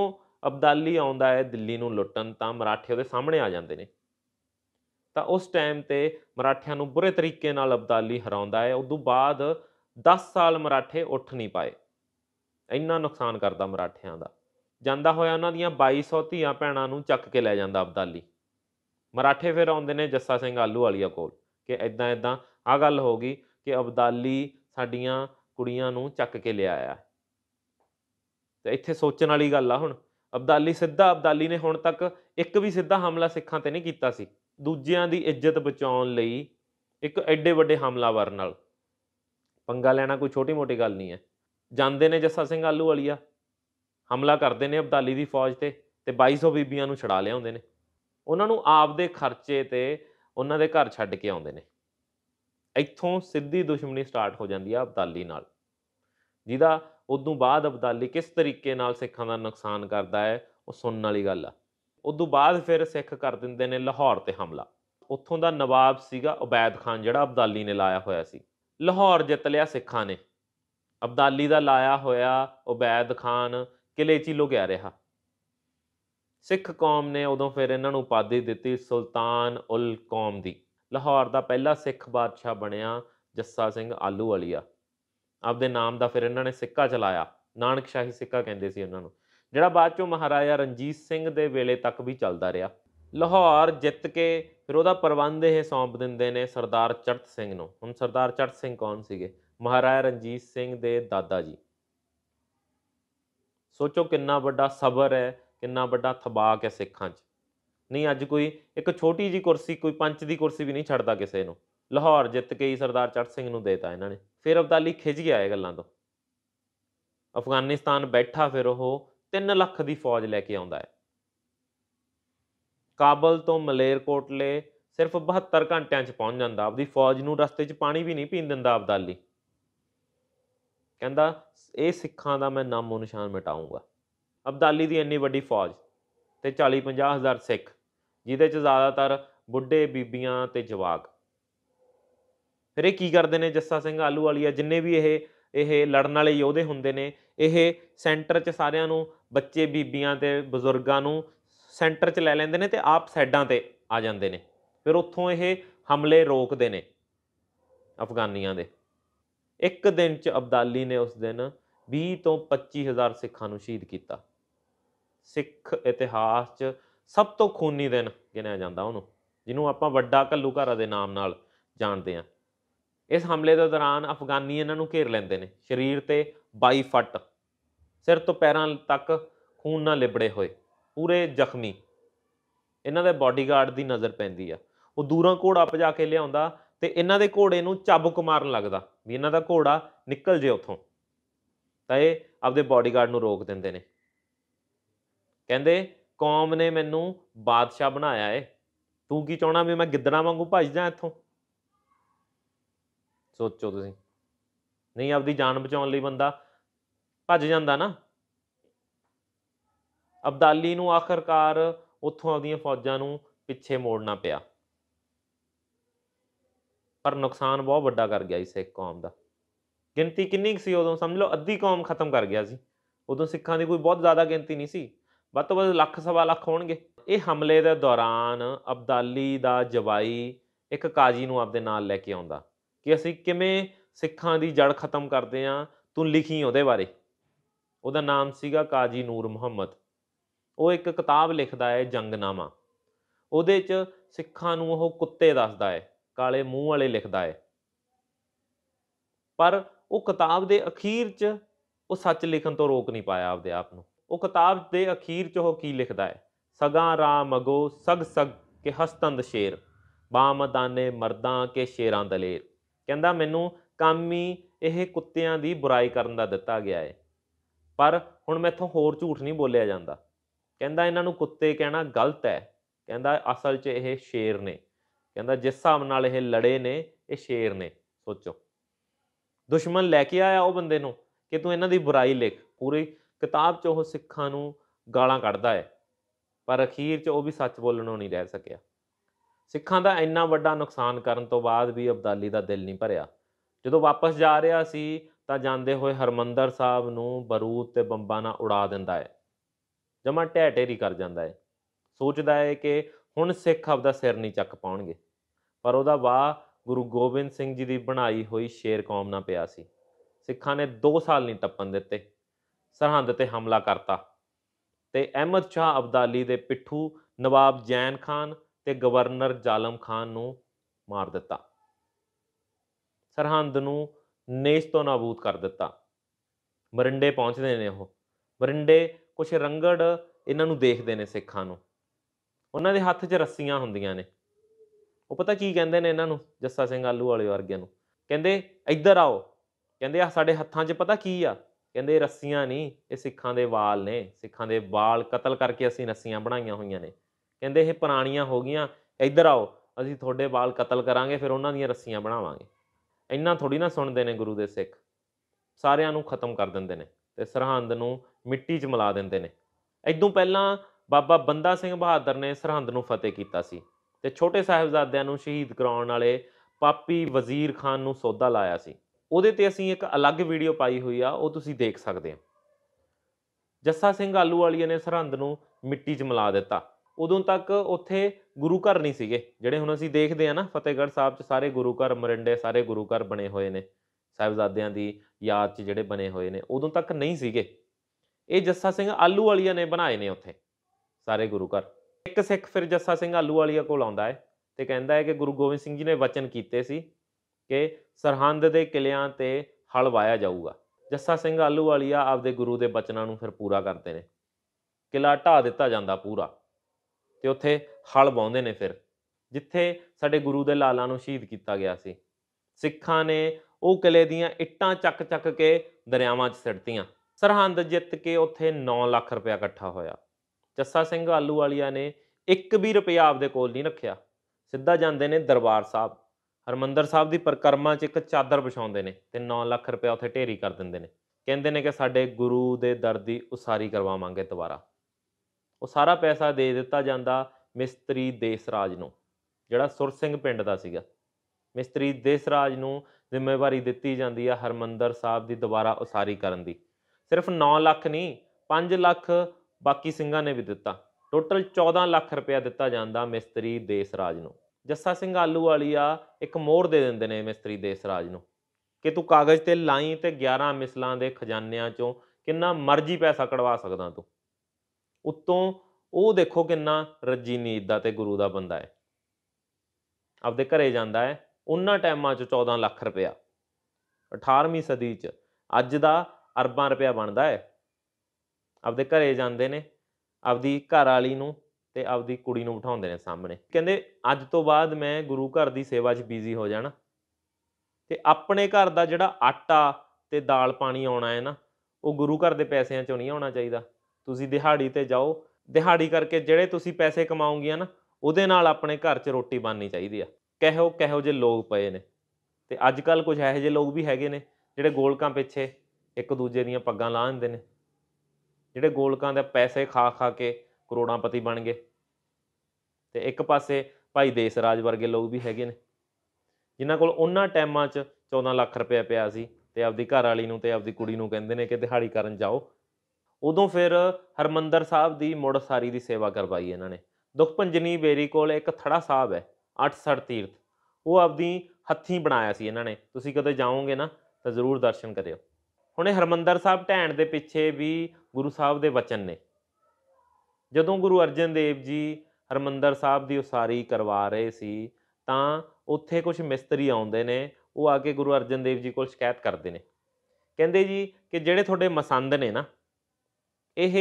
Speaker 1: ਅਬਦਾਲੀ ਆਉਂਦਾ ਹੈ ਦਿੱਲੀ ਨੂੰ ਲੁੱਟਣ ਤਾਂ ਮਰਾਠੇ ਉਹਦੇ ਸਾਹਮਣੇ ਆ ਜਾਂਦੇ ਨੇ ਤਾਂ ਉਸ ਟਾਈਮ ਤੇ ਮਰਾਠਿਆਂ ਨੂੰ ਬੁਰੇ ਤਰੀਕੇ ਨਾਲ ਅਬਦਾਲੀ ਹਰਾਉਂਦਾ ਹੈ ਉਦੋਂ ਬਾਅਦ 10 ਸਾਲ ਮਰਾਠੇ ਉੱਠ ਨਹੀਂ ਪਾਏ ਇੰਨਾ ਨੁਕਸਾਨ ਕਰਦਾ ਮਰਾਠਿਆਂ ਦਾ ਜਾਂਦਾ ਹੋਇਆ ਉਹਨਾਂ ਦੀਆਂ 2200 ਧੀਆਂ ਭੈਣਾਂ ਨੂੰ ਚੱਕ ਕੇ ਲੈ ਜਾਂਦਾ ਅਬਦਾਲੀ ਮਰਾਠੇ ਫਿਰ ਆਉਂਦੇ ਨੇ ਜੱਸਾ ਸਿੰਘ ਆਲੂ ਵਾਲੀਆ ਕੋਲ ਕਿ ਐਦਾਂ ਐਦਾਂ ਆ ਗੱਲ ਹੋ ਗਈ ਕਿ ਅਬਦਾਲੀ ਸਾਡੀਆਂ ਕੁੜੀਆਂ ਨੂੰ ਚੱਕ ਕੇ ਲਿਆਇਆ ਤੇ ਇੱਥੇ ਸੋਚਣ ਵਾਲੀ ਗੱਲ ਆ ਹੁਣ ਅਬਦਾਲੀ ਸਿੱਧਾ ਅਬਦਾਲੀ ਨੇ ਹੁਣ ਤੱਕ ਇੱਕ ਵੀ ਸਿੱਧਾ ਹਮਲਾ ਸਿੱਖਾਂ ਤੇ ਨਹੀਂ ਕੀਤਾ ਸੀ ਦੂਜਿਆਂ ਦੀ ਇੱਜ਼ਤ ਬਚਾਉਣ ਲਈ ਇੱਕ ਐਡੇ ਵੱਡੇ ਹਮਲਾਵਰ ਨਾਲ ਪੰਗਾ ਲੈਣਾ ਕੋਈ ਛੋਟੀ-ਮੋਟੀ ਗੱਲ ਨਹੀਂ ਹੈ ਜਾਂਦੇ ਨੇ ਜੱਸਾ ਸਿੰਘ ਆਲੂ ਵਾਲੀਆ ਹਮਲਾ ਕਰਦੇ ਨੇ ਅਬਦਾਲੀ ਦੀ ਫੌਜ ਤੇ ਤੇ 2200 ਬੀਬੀਆਂ ਨੂੰ ਛੜਾ ਲਿਆਉਂਦੇ ਨੇ ਉਹਨਾਂ ਨੂੰ ਆਪਦੇ ਖਰਚੇ ਤੇ ਉਹਨਾਂ ਦੇ ਘਰ ਛੱਡ ਕੇ ਆਉਂਦੇ ਨੇ ਇੱਥੋਂ ਸਿੱਧੀ ਦੁਸ਼ਮਣੀ ਸਟਾਰਟ ਹੋ ਜਾਂਦੀ ਆ ਅਬਦਾਲੀ ਨਾਲ ਜਿਹਦਾ ਉਦੋਂ ਬਾਅਦ ਅਬਦਾਲੀ ਕਿਸ ਤਰੀਕੇ ਨਾਲ ਸਿੱਖਾਂ ਦਾ ਨੁਕਸਾਨ ਕਰਦਾ ਹੈ ਉਹ ਸੁਣਨ ਵਾਲੀ ਗੱਲ ਆ ਉਦੋਂ ਬਾਅਦ ਫਿਰ ਸਿੱਖ ਕਰ ਦਿੰਦੇ ਨੇ ਲਾਹੌਰ ਤੇ ਹਮਲਾ ਉੱਥੋਂ ਦਾ ਨਵਾਬ ਸੀਗਾ ਉਬੈਦ ਖਾਨ ਜਿਹੜਾ ਅਬਦਾਲੀ ਨੇ ਲਾਇਆ ਹੋਇਆ ਸੀ ਲਾਹੌਰ ਜਿੱਤ ਲਿਆ ਸਿੱਖਾਂ ਨੇ ਅਬਦਾਲੀ ਦਾ ਲਾਇਆ ਹੋਇਆ ਉਬੈਦ ਖਾਨ ਕਿਲੇ 'ਚ ਹੀ ਗਿਆ ਰਿਹਾ ਸਿੱਖ ਕੌਮ ਨੇ ਉਦੋਂ ਫਿਰ ਇਹਨਾਂ ਨੂੰ ਉਪਾਧੀ ਦਿੱਤੀ ਸੁਲਤਾਨ ਉਲ ਕੌਮ ਦੀ ਲਾਹੌਰ ਦਾ ਪਹਿਲਾ ਸਿੱਖ ਬਾਦਸ਼ਾਹ ਬਣਿਆ ਜੱਸਾ ਸਿੰਘ ਆਲੂ ਵਾਲੀਆ ਆਪਦੇ ਨਾਮ ਦਾ ਫਿਰ ਇਹਨਾਂ ਨੇ ਸਿੱਕਾ ਚਲਾਇਆ ਨਾਨਕਸ਼ਾਹੀ ਸਿੱਕਾ ਕਹਿੰਦੇ ਸੀ ਉਹਨਾਂ ਨੂੰ ਜਿਹੜਾ ਬਾਅਦ ਚੋਂ ਮਹਾਰਾਜਾ ਰਣਜੀਤ ਸਿੰਘ ਦੇ ਵੇਲੇ ਤੱਕ ਵੀ ਚੱਲਦਾ ਰਿਹਾ ਲਾਹੌਰ ਜਿੱਤ ਕੇ ਫਿਰ ਉਹਦਾ ਪ੍ਰਬੰਧ ਇਹ ਸੌਂਪ ਦਿੰਦੇ ਨੇ ਸਰਦਾਰ ਚੜਤ ਸਿੰਘ ਨੂੰ ਹੁਣ ਸਰਦਾਰ ਚੜਤ ਸਿੰਘ ਕੌਣ ਸੀਗੇ ਮਹਾਰਾਜਾ ਰਣਜੀਤ ਸਿੰਘ ਦੇ ਦਾਦਾ ਜੀ ਸੋਚੋ ਕਿੰਨਾ ਵੱਡਾ ਸਬਰ ਹੈ ਕਿੰਨਾ ਵੱਡਾ ਥਬਾਕ ਹੈ ਸਿੱਖਾਂ 'ਚ ਨਹੀਂ ਅੱਜ ਕੋਈ ਇੱਕ ਛੋਟੀ ਜੀ ਕੁਰਸੀ ਕੋਈ ਪੰਚ ਦੀ ਕੁਰਸੀ ਵੀ ਨਹੀਂ ਛੱਡਦਾ ਕਿਸੇ ਨੂੰ ਲਾਹੌਰ ਜਿੱਤ ਕੇ ਹੀ ਸਰਦਾਰ ਚੜ ਸਿੰਘ ਨੂੰ ਦੇਤਾ ਇਹਨਾਂ ਨੇ ਫਿਰ ਅਬਦਾਲੀ ਖਿੱਚ ਗਿਆ ਇਹ ਗੱਲਾਂ ਤੋਂ ਅਫਗਾਨਿਸਤਾਨ ਬੈਠਾ ਫਿਰ ਉਹ 3 ਲੱਖ ਦੀ ਫੌਜ ਲੈ ਕੇ ਆਉਂਦਾ ਹੈ ਕਾਬਲ ਤੋਂ ਮਲੇਰਕੋਟਲੇ ਸਿਰਫ 72 ਘੰਟਿਆਂ 'ਚ ਪਹੁੰਚ ਜਾਂਦਾ ਆਪਦੀ ਫੌਜ ਨੂੰ ਰਸਤੇ 'ਚ ਪਾਣੀ ਵੀ ਨਹੀਂ ਪੀਣ ਦਿੰਦਾ ਅਬਦਾਲੀ ਕਹਿੰਦਾ ਇਹ ਸਿੱਖਾਂ ਦਾ ਮੈਂ ਨਾਮੋ ਨਿਸ਼ਾਨ ਮਿਟਾਉਂਗਾ ਅਬਦਾਲੀ ਦੀ ਇੰਨੀ ਵੱਡੀ ਫੌਜ ਤੇ 40 50 ਹਜ਼ਾਰ ਸਿੱਖ ਜਿਹਦੇ 'ਚ ਜ਼ਿਆਦਾਤਰ ਬੁੱਢੇ ਬੀਬੀਆਂ ਤੇ ਜਵਾਕ ਫਿਰ ਇਹ ਕੀ ਕਰਦੇ ਨੇ ਜੱਸਾ ਸਿੰਘ ਆਲੂ ਵਾਲੀਆ ਜਿੰਨੇ ਵੀ ਇਹ ਇਹ ਲੜਨ ਵਾਲੇ ਯੋਧੇ ਹੁੰਦੇ ਨੇ ਇਹ ਸੈਂਟਰ 'ਚ ਸਾਰਿਆਂ ਨੂੰ ਬੱਚੇ ਬੀਬੀਆਂ ਤੇ ਬਜ਼ੁਰਗਾਂ ਨੂੰ ਸੈਂਟਰ 'ਚ ਲੈ ਲੈਂਦੇ ਨੇ ਤੇ ਆਪ ਸਾਈਡਾਂ ਤੇ ਆ ਜਾਂਦੇ ਨੇ ਫਿਰ ਉੱਥੋਂ ਇਹ ਹਮਲੇ ਰੋਕਦੇ ਨੇ ਅਫਗਾਨੀਆਂ ਦੇ ਇੱਕ ਦਿਨ 'ਚ ਅਬਦਾਲੀ ਨੇ ਉਸ ਦਿਨ 20 ਤੋਂ 25000 ਸਿੱਖਾਂ ਨੂੰ ਸ਼ਹੀਦ ਕੀਤਾ ਸਿੱਖ ਇਤਿਹਾਸ 'ਚ ਸਭ ਤੋਂ ਖੂਨੀ ਦਿਨ ਗਿਣਿਆ ਜਾਂਦਾ ਉਹਨੂੰ ਜਿਹਨੂੰ ਆਪਾਂ ਵੱਡਾ ਘੱਲੂਘਾਰਾ ਦੇ ਨਾਮ ਨਾਲ ਜਾਣਦੇ ਆ ਇਸ ਹਮਲੇ ਦੇ ਦੌਰਾਨ ਅਫਗਾਨੀ ਇਹਨਾਂ ਨੂੰ ਘੇਰ ਲੈਂਦੇ ਨੇ ਸਰੀਰ ਤੇ 22 ਫੱਟ ਸਿਰ ਤੋਂ ਪੈਰਾਂ ਤੱਕ ਖੂਨ ਨਾਲ ਲਿਬੜੇ ਹੋਏ ਪੂਰੇ ਜ਼ਖਮੀ ਇਹਨਾਂ ਦੇ ਬਾਡੀਗਾਰਡ ਦੀ ਨਜ਼ਰ ਪੈਂਦੀ ਆ ਉਹ ਦੂਰਾਂ ਘੋੜਾ ਭਜਾ ਕੇ ਲਿਆਉਂਦਾ ਤੇ ਇਹਨਾਂ ਦੇ ਘੋੜੇ ਨੂੰ ਚਾਬੁਕ ਮਾਰਨ ਲੱਗਦਾ ਵੀ ਇਹਨਾਂ ਦਾ ਘੋੜਾ ਨਿਕਲ ਜੇ ਉਥੋਂ ਤਾਂ ਇਹ ਆਪਦੇ ਬਾਡੀਗਾਰਡ ਨੂੰ ਰੋਕ ਦਿੰਦੇ ਨੇ ਕਹਿੰਦੇ ਕੌਮ ਨੇ ਮੈਨੂੰ ਬਾਦਸ਼ਾਹ ਬਣਾਇਆ ਏ ਤੂੰ ਕੀ ਚਾਹਣਾ ਵੀ ਮੈਂ ਗਿੱਦੜਾਂ ਵਾਂਗੂ ਭੱਜ ਜਾ ਇੱਥੋਂ ਸੋਚੋ ਤੁਸੀਂ ਨਹੀਂ ਆਪਦੀ ਜਾਨ ਬਚਾਉਣ ਲਈ ਬੰਦਾ ਭੱਜ ਜਾਂਦਾ ਨਾ ਅਬਦਾਲੀ ਨੂੰ ਆਖਰਕਾਰ ਉੱਥੋਂ ਆਪਦੀਆਂ ਫੌਜਾਂ ਨੂੰ ਪਿੱਛੇ ਮੋੜਨਾ ਪਿਆ ਪਰ ਨੁਕਸਾਨ ਬਹੁਤ ਵੱਡਾ ਕਰ ਗਿਆ ਇਸੇ ਕੌਮ ਦਾ ਗਿਣਤੀ ਕਿੰਨੀ ਸੀ ਉਦੋਂ ਸਮਝ ਲਓ ਅੱਧੀ ਕੌਮ ਖਤਮ ਕਰ ਗਿਆ ਸੀ ਉਦੋਂ ਸਿੱਖਾਂ ਦੀ ਕੋਈ ਬਹੁਤ ਜ਼ਿਆਦਾ ਗਿਣਤੀ ਨਹੀਂ ਸੀ ਵੱਧ ਤੋਂ ਵੱਧ ਲੱਖ ਸਵਾ ਲੱਖ ਹੋਣਗੇ ਇਹ ਹਮਲੇ ਦੇ ਦੌਰਾਨ ਅਬਦਾਲੀ ਦਾ ਜਵਾਈ ਇੱਕ ਕਾਜ਼ੀ ਨੂੰ ਆਪਦੇ ਨਾਲ ਲੈ ਕੇ ਆਉਂਦਾ ਕਿ ਅਸੀਂ ਕਿਵੇਂ ਸਿੱਖਾਂ ਦੀ ਜੜ ਖਤਮ ਕਰਦੇ ਆ ਤੂੰ ਲਿਖੀ ਉਹਦੇ ਬਾਰੇ ਉਹਦਾ ਨਾਮ ਸੀਗਾ ਕਾਜ਼ੀ ਨੂਰ ਮੁਹੰਮਦ ਉਹ ਇੱਕ ਕਿਤਾਬ ਲਿਖਦਾ ਹੈ ਜੰਗਨਾਮਾ ਉਹਦੇ 'ਚ ਸਿੱਖਾਂ ਨੂੰ ਉਹ ਕੁੱਤੇ ਦੱਸਦਾ ਹੈ ਕਾਲੇ ਮੂੰਹ ਵਾਲੇ ਲਿਖਦਾ ਹੈ ਪਰ ਉਹ ਕਿਤਾਬ ਦੇ ਅਖੀਰ 'ਚ ਉਹ ਸੱਚ ਲਿਖਣ ਤੋਂ ਰੋਕ ਨਹੀਂ ਪਾਇਆ ਆਪਦੇ ਆਪ ਨੂੰ ਉਹ ਕਿਤਾਬ ਦੇ ਅਖੀਰ 'ਚ ਉਹ ਕੀ ਲਿਖਦਾ ਹੈ ਸਗਾ ਰਾਮ ਅਗੋ ਸਗ ਸਗ ਕੇ ਹਸਤੰਦ ਸ਼ੇਰ ਬਾਮਦਾਨੇ ਮਰਦਾਂ ਕੇ ਸ਼ੇਰਾਂ ਦਲੇਰ ਕਹਿੰਦਾ ਮੈਨੂੰ ਕਾਮੀ ਇਹ ਕੁੱਤਿਆਂ ਦੀ ਬੁਰਾਈ ਕਰਨ ਦਾ ਦਿੱਤਾ ਗਿਆ ਹੈ ਪਰ ਹੁਣ ਮੈਥੋਂ ਹੋਰ ਝੂਠ ਨਹੀਂ ਬੋਲਿਆ ਜਾਂਦਾ ਕਹਿੰਦਾ ਇਹਨਾਂ ਨੂੰ ਕੁੱਤੇ ਕਹਿਣਾ ਗਲਤ ਹੈ ਕਹਿੰਦਾ ਅਸਲ 'ਚ ਇਹ ਸ਼ੇਰ ਨੇ ਕਹਿੰਦਾ ਜਿਸ ਹਿਸਾਬ ਨਾਲ ਇਹ ਲੜੇ ਨੇ ਇਹ ਸ਼ੇਰ ਨੇ ਸੋਚੋ ਦੁਸ਼ਮਣ ਲੈ ਕੇ ਆਇਆ ਉਹ ਬੰਦੇ ਨੂੰ ਕਿ ਤੂੰ ਇਹਨਾਂ ਦੀ ਬੁਰਾਈ ਲਿਖ ਪੂਰੀ ਕਿਤਾਬ 'ਚ ਉਹ ਸਿੱਖਾਂ ਨੂੰ ਗਾਲਾਂ ਕੱਢਦਾ ਹੈ ਪਰ ਅਖੀਰ 'ਚ ਉਹ ਵੀ ਸੱਚ ਬੋਲਣੋਂ ਨਹੀਂ ਰਹਿ ਸਕਿਆ ਸਿੱਖਾਂ ਦਾ ਇੰਨਾ ਵੱਡਾ ਨੁਕਸਾਨ ਕਰਨ ਤੋਂ ਬਾਅਦ ਵੀ ਅਬਦਾਲੀ ਦਾ ਦਿਲ ਨਹੀਂ ਭਰਿਆ ਜਦੋਂ ਵਾਪਸ ਜਾ ਰਿਹਾ ਸੀ ਤਾਂ ਜਾਂਦੇ ਹੋਏ ਹਰਮੰਦਰ ਸਾਹਿਬ ਨੂੰ ਬਰੂਦ ਤੇ ਬੰਬਾਂ ਨਾਲ ਉਡਾ ਦਿੰਦਾ ਹੈ ਜਮਾ ਟੇਰੀ ਕਰ ਜਾਂਦਾ ਹੈ ਸੋਚਦਾ ਹੈ ਕਿ ਹੁਣ ਸਿੱਖ ਆਪਦਾ ਸਿਰ ਨਹੀਂ ਚੱਕ ਪਾਉਣਗੇ ਪਰ ਉਹਦਾ ਵਾਹ ਗੁਰੂ ਗੋਬਿੰਦ ਸਿੰਘ ਜੀ ਦੀ ਬਣਾਈ ਹੋਈ ਸ਼ੇਰ ਕੌਮ ਨਾਲ ਪਿਆ ਸੀ ਸਿੱਖਾਂ ਨੇ 2 ਸਾਲ ਨਹੀਂ ਟੱਪਣ ਦਿੱਤੇ ਸਰਹੰਦ ਤੇ ਹਮਲਾ ਕਰਤਾ ਤੇ ਅਹਿਮਦ ਸ਼ਾਹ ਅਬਦਾਲੀ ਦੇ ਪਿੱਠੂ ਨਵਾਬ ਜੈਨ ਖਾਨ ਤੇ ਗਵਰਨਰ ਜ਼ਾਲਮ ਖਾਨ ਨੂੰ ਮਾਰ ਦਿੱਤਾ ਸਰਹੰਦ ਨੂੰ ਨੇਸ ਤੋਂ ਨਾਬੂਦ ਕਰ ਦਿੱਤਾ ਮਰਿੰਡੇ ਪਹੁੰਚਦੇ ਨੇ ਉਹ ਮਰਿੰਡੇ ਕੁਝ ਰੰਗੜ ਇਹਨਾਂ ਨੂੰ ਦੇਖਦੇ ਨੇ ਸਿੱਖਾਂ ਨੂੰ ਉਹਨਾਂ ਦੇ ਹੱਥ 'ਚ ਰੱਸੀਆਂ ਹੁੰਦੀਆਂ ਨੇ ਉਹ ਪਤਾ ਕੀ ਕਹਿੰਦੇ ਨੇ ਇਹਨਾਂ ਨੂੰ ਜੱਸਾ ਸਿੰਘ ਆਲੂ ਵਾਲੇ ਵਰਗਿਆਂ ਨੂੰ ਕਹਿੰਦੇ ਇੱਧਰ ਆਓ ਕਹਿੰਦੇ ਆ ਸਾਡੇ ਹੱਥਾਂ 'ਚ ਪਤਾ ਕੀ ਆ ਕਹਿੰਦੇ ਰੱਸੀਆਂ ਨਹੀਂ ਇਹ ਸਿੱਖਾਂ ਦੇ ਵਾਲ ਨੇ ਸਿੱਖਾਂ ਦੇ ਵਾਲ ਕਤਲ ਕਰਕੇ ਅਸੀਂ ਰੱਸੀਆਂ ਬਣਾਈਆਂ ਹੋਈਆਂ ਨੇ ਕਹਿੰਦੇ ਇਹ ਪੁਰਾਣੀਆਂ ਹੋ ਗਈਆਂ ਇੱਧਰ ਆਓ ਅਸੀਂ ਤੁਹਾਡੇ ਵਾਲ ਕਤਲ ਕਰਾਂਗੇ ਫਿਰ ਉਹਨਾਂ ਦੀਆਂ ਰੱਸੀਆਂ ਬਣਾਵਾਂਗੇ ਇੰਨਾ ਥੋੜੀ ਨਾ ਸੁਣਦੇ ਨੇ ਗੁਰੂ ਦੇ ਸਿੱਖ ਸਾਰਿਆਂ ਨੂੰ ਖਤਮ ਕਰ ਦਿੰਦੇ ਨੇ ਤੇ ਸਰਹੰਦ ਨੂੰ ਮਿੱਟੀ 'ਚ ਮਿਲਾ ਦਿੰਦੇ ਨੇ ਇਦੋਂ ਪਹਿਲਾਂ ਬਾਬਾ ਬੰਦਾ ਸਿੰਘ ਬਹਾਦਰ ਨੇ ਸਰਹੰਦ ਨੂੰ ਫਤਿਹ ਕੀਤਾ ਸੀ ਤੇ ਛੋਟੇ ਸਾਹਿਬਜ਼ਾਦਿਆਂ ਨੂੰ ਸ਼ਹੀਦ ਕਰਾਉਣ ਵਾਲੇ ਪਾਪੀ ਵਜ਼ੀਰ ਖਾਨ ਨੂੰ ਸੌਦਾ ਲਾਇਆ ਸੀ ਉਹਦੇ ਤੇ ਅਸੀਂ ਇੱਕ ਅਲੱਗ ਵੀਡੀਓ ਪਾਈ ਹੋਈ ਆ ਉਹ ਤੁਸੀਂ ਦੇਖ ਸਕਦੇ ਹੋ ਜੱਸਾ ਸਿੰਘ ਆਲੂ ਵਾਲੀਆਂ ਨੇ ਸਰਹੰਦ ਨੂੰ ਮਿੱਟੀ 'ਚ ਮਿਲਾ ਦਿੱਤਾ ਉਦੋਂ ਤੱਕ ਉੱਥੇ ਗੁਰੂ ਘਰ ਨਹੀਂ ਸੀਗੇ ਜਿਹੜੇ ਹੁਣ ਅਸੀਂ ਦੇਖਦੇ ਆ ਨਾ ਫਤਿਹਗੜ੍ਹ ਸਾਹਿਬ 'ਚ ਸਾਰੇ ਗੁਰੂ ਘਰ ਮਰਿੰਡੇ ਸਾਰੇ ਗੁਰੂ ਘਰ ਬਣੇ ਹੋਏ ਨੇ ਸਾਹਿਬਜ਼ਾਦਿਆਂ ਦੀ ਯਾਦ 'ਚ ਜਿਹੜੇ ਬਣੇ ਹੋਏ ਨੇ ਉਦੋਂ ਤੱਕ ਨਹੀਂ ਸੀਗੇ ਇਹ ਜੱਸਾ ਸਿੰਘ ਆਲੂ ਵਾਲੀਆਂ ਨੇ ਬਣਾਏ ਨੇ ਉੱਥੇ ਸਾਰੇ ਗੁਰੂ ਘਰ ਇੱਕ ਸਿੱਖ ਫਿਰ ਜੱਸਾ ਸਿੰਘ ਆਲੂ ਆਲੂਵਾਲੀਆ ਕੋਲ ਆਉਂਦਾ ਹੈ ਤੇ ਕਹਿੰਦਾ ਹੈ ਕਿ ਗੁਰੂ ਗੋਬਿੰਦ ਸਿੰਘ ਜੀ ਨੇ ਵਚਨ ਕੀਤੇ ਸੀ ਕਿ ਸਰਹੰਦ ਦੇ ਕਿਲਿਆਂ ਤੇ ਹਲਵਾਇਆ ਜਾਊਗਾ ਜੱਸਾ ਸਿੰਘ ਆਲੂਵਾਲੀਆ ਆਪਦੇ ਗੁਰੂ ਦੇ ਬਚਨਾਂ ਨੂੰ ਫਿਰ ਪੂਰਾ ਕਰਦੇ ਨੇ ਕਿਲਾ ਢਾ ਦਿੱਤਾ ਜਾਂਦਾ ਪੂਰਾ ਤੇ ਉੱਥੇ ਹਲ ਬਾਉਂਦੇ ਨੇ ਫਿਰ ਜਿੱਥੇ ਸਾਡੇ ਗੁਰੂ ਦੇ ਲਾਲਾਂ ਨੂੰ ਸ਼ਹੀਦ ਕੀਤਾ ਗਿਆ ਸੀ ਸਿੱਖਾਂ ਨੇ ਉਹ ਕਿਲੇ ਦੀਆਂ ਇੱਟਾਂ ਚੱਕ-ਚੱਕ ਕੇ ਦਰਿਆਵਾਂ 'ਚ ਸਿੱਟਤੀਆਂ ਸਰਹੰਦ ਜਿੱਤ ਕੇ ਉੱਥੇ 9 ਲੱਖ ਰੁਪਇਆ ਇਕੱਠਾ ਹੋਇਆ ਜੱਸਾ ਸਿੰਘ ਆਲੂ ਵਾਲੀਆ ਨੇ ਇੱਕ ਵੀ ਰੁਪਇਆ ਆਪਦੇ ਕੋਲ ਨਹੀਂ ਰੱਖਿਆ ਸਿੱਧਾ ਜਾਂਦੇ ਨੇ ਦਰਬਾਰ ਸਾਹਿਬ ਹਰਮੰਦਰ ਸਾਹਿਬ ਦੀ ਪ੍ਰਕਰਮਾ 'ਚ ਇੱਕ ਚਾਦਰ ਵਿਛਾਉਂਦੇ ਨੇ ਤੇ 9 ਲੱਖ ਰੁਪਏ ਉੱਥੇ ਢੇਰੀ ਕਰ ਦਿੰਦੇ ਨੇ ਕਹਿੰਦੇ ਨੇ ਕਿ ਸਾਡੇ ਗੁਰੂ ਦੇ ਦਰ ਦੀ ਉਸਾਰੀ ਕਰਵਾਵਾਂਗੇ ਦੁਬਾਰਾ ਉਹ ਸਾਰਾ ਪੈਸਾ ਦੇ ਦਿੱਤਾ ਜਾਂਦਾ ਮਿਸਤਰੀ ਦੇਸਰਾਜ ਨੂੰ ਜਿਹੜਾ ਸੁਰ ਸਿੰਘ ਪਿੰਡ ਦਾ ਸੀਗਾ ਮਿਸਤਰੀ ਦੇਸਰਾਜ ਨੂੰ ਜ਼ਿੰਮੇਵਾਰੀ ਦਿੱਤੀ ਜਾਂਦੀ ਆ ਹਰਮੰਦਰ ਸਾਹਿਬ ਦੀ ਦੁਬਾਰਾ ਉਸਾਰੀ ਕਰਨ ਦੀ ਸਿਰਫ 9 ਲੱਖ ਨਹੀਂ 5 ਲੱਖ ਬਾਕੀ ਸਿੰਘਾਂ ਨੇ ਵੀ ਦਿੱਤਾ ਟੋਟਲ 14 ਲੱਖ ਰੁਪਇਆ ਦਿੱਤਾ ਜਾਂਦਾ ਮਿਸਤਰੀ ਦੇਸਰਾਜ ਨੂੰ ਜੱਸਾ ਸਿੰਘ ਆਲੂ ਵਾਲੀ ਆ ਇੱਕ ਮੋਹਰ ਦੇ ਦਿੰਦੇ ਨੇ ਮਿਸਤਰੀ ਦੇਸਰਾਜ ਨੂੰ ਕਿ ਤੂੰ ਕਾਗਜ਼ ਤੇ ਲਾਈ ਤੇ 11 ਮਿਸਲਾਂ ਦੇ ਖਜ਼ਾਨਿਆਂ ਚੋਂ ਕਿੰਨਾ ਮਰਜ਼ੀ ਪੈਸਾ ਕਢਵਾ ਸਕਦਾ ਤੂੰ ਉਤੋਂ ਉਹ ਦੇਖੋ ਕਿੰਨਾ ਰੱਜੀ ਨੀਦ ਦਾ ਤੇ ਗੁਰੂ ਦਾ ਬੰਦਾ ਹੈ ਆਪਦੇ ਘਰੇ ਜਾਂਦਾ ਹੈ ਉਹਨਾਂ ਟਾਈਮਾਂ 'ਚ 14 ਲੱਖ ਰੁਪਇਆ 18ਵੀਂ ਸਦੀ 'ਚ ਅੱਜ ਦਾ ਅਰਬਾਂ ਰੁਪਇਆ ਬਣਦਾ ਹੈ ਆਪਦੇ ਘਰੇ ਜਾਂਦੇ ਨੇ ਆਪਦੀ ਘਰ ਵਾਲੀ ਨੂੰ ਤੇ ਆਪਦੀ ਕੁੜੀ ਨੂੰ ਬਿਠਾਉਂਦੇ ਨੇ ਸਾਹਮਣੇ ਕਹਿੰਦੇ ਅੱਜ ਤੋਂ ਬਾਅਦ ਮੈਂ ਗੁਰੂ ਘਰ ਦੀ ਸੇਵਾ 'ਚ ਬਿਜ਼ੀ ਹੋ ਜਾਣਾ ਤੇ ਆਪਣੇ ਘਰ ਦਾ ਜਿਹੜਾ ਆਟਾ ਤੇ ਦਾਲ ਪਾਣੀ ਆਉਣਾ ਹੈ ਨਾ ਉਹ ਗੁਰੂ ਘਰ ਦੇ ਪੈਸਿਆਂ 'ਚੋਂ ਨਹੀਂ ਆਉਣਾ ਚਾਹੀਦਾ ਤੁਸੀਂ ਦਿਹਾੜੀ ਤੇ ਜਾਓ ਦਿਹਾੜੀ ਕਰਕੇ ਜਿਹੜੇ ਤੁਸੀਂ ਪੈਸੇ ਕਮਾਉਂਗੀਆਂ ਨਾ ਉਹਦੇ ਨਾਲ ਆਪਣੇ ਘਰ 'ਚ ਰੋਟੀ ਬਣਨੀ ਚਾਹੀਦੀ ਆ ਕਹੋ ਕਹੋ ਜੇ ਲੋਕ ਪਏ ਨੇ ਤੇ ਅੱਜ ਕੱਲ ਕੁਝ ਇਹੋ ਜਿਹੇ ਲੋਕ ਵੀ ਹੈਗੇ ਨੇ ਜਿਹੜੇ ਗੋਲਕਾਂ ਪਿੱਛੇ ਇੱਕ ਦੂਜੇ ਦੀਆਂ ਪੱਗਾਂ ਲਾਹ ਦਿੰਦੇ ਨੇ ਜਿਹੜੇ ਗੋਲਕਾਂ ਦੇ ਪੈਸੇ ਖਾ ਖਾ ਕੇ ਕਰੋੜਾਂਪਤੀ ਬਣ ਗਏ ਤੇ ਇੱਕ ਪਾਸੇ ਭਾਈ ਦੇਸ ਰਾਜ ਵਰਗੇ ਲੋਕ ਵੀ ਹੈਗੇ ਨੇ ਜਿਨ੍ਹਾਂ ਕੋਲ ਉਹਨਾਂ ਟਾਈਮਾਂ 'ਚ 14 ਲੱਖ ਰੁਪਏ ਪਿਆ ਸੀ ਤੇ ਆਪਦੀ ਘਰ ਵਾਲੀ ਨੂੰ ਤੇ ਆਪਦੀ ਕੁੜੀ ਨੂੰ ਕਹਿੰਦੇ ਨੇ ਕਿ ਦਿਹਾੜੀ ਕਰਨ ਜਾਓ ਉਦੋਂ ਫਿਰ ਹਰਮੰਦਰ ਸਾਹਿਬ ਦੀ ਮੁੜ ਸਾਰੀ ਦੀ ਸੇਵਾ ਕਰਵਾਈ ਇਹਨਾਂ ਨੇ ਦੁਖਪੰਜਨੀ ਬੇਰੀ ਕੋਲ ਇੱਕ ਥੜਾ ਸਾਹਿਬ ਹੈ 86 ਤੀਰਥ ਉਹ ਆਪਦੀ ਹੱਥੀਂ ਬਣਾਇਆ ਸੀ ਇਹਨਾਂ ਨੇ ਤੁਸੀਂ ਕਦੇ ਜਾਓਗੇ ਨਾ ਤਾਂ ਜ਼ਰੂਰ ਦਰਸ਼ਨ ਕਰਿਓ ਹੁਣ ਇਹ ਹਰਮੰਦਰ ਸਾਹਿਬ ਢੈਣ ਦੇ ਪਿੱਛੇ ਵੀ ਗੁਰੂ ਸਾਹਿਬ ਦੇ ਵਚਨ ਨੇ ਜਦੋਂ ਗੁਰੂ ਅਰਜਨ ਦੇਵ ਜੀ ਹਰਮੰਦਰ ਸਾਹਿਬ ਦੀ ਉਸਾਰੀ ਕਰਵਾ ਰਹੇ ਸੀ ਤਾਂ ਉੱਥੇ ਕੁਝ ਮਿਸਤਰੀ ਆਉਂਦੇ ਨੇ ਉਹ ਆ ਕੇ ਗੁਰੂ ਅਰਜਨ ਦੇਵ ਜੀ ਕੋਲ ਸ਼ਿਕਾਇਤ ਕਰਦੇ ਨੇ ਕਹਿੰਦੇ ਜੀ ਕਿ ਜਿਹੜੇ ਤੁਹਾਡੇ ਮਸੰਦ ਨੇ ਨਾ ਇਹ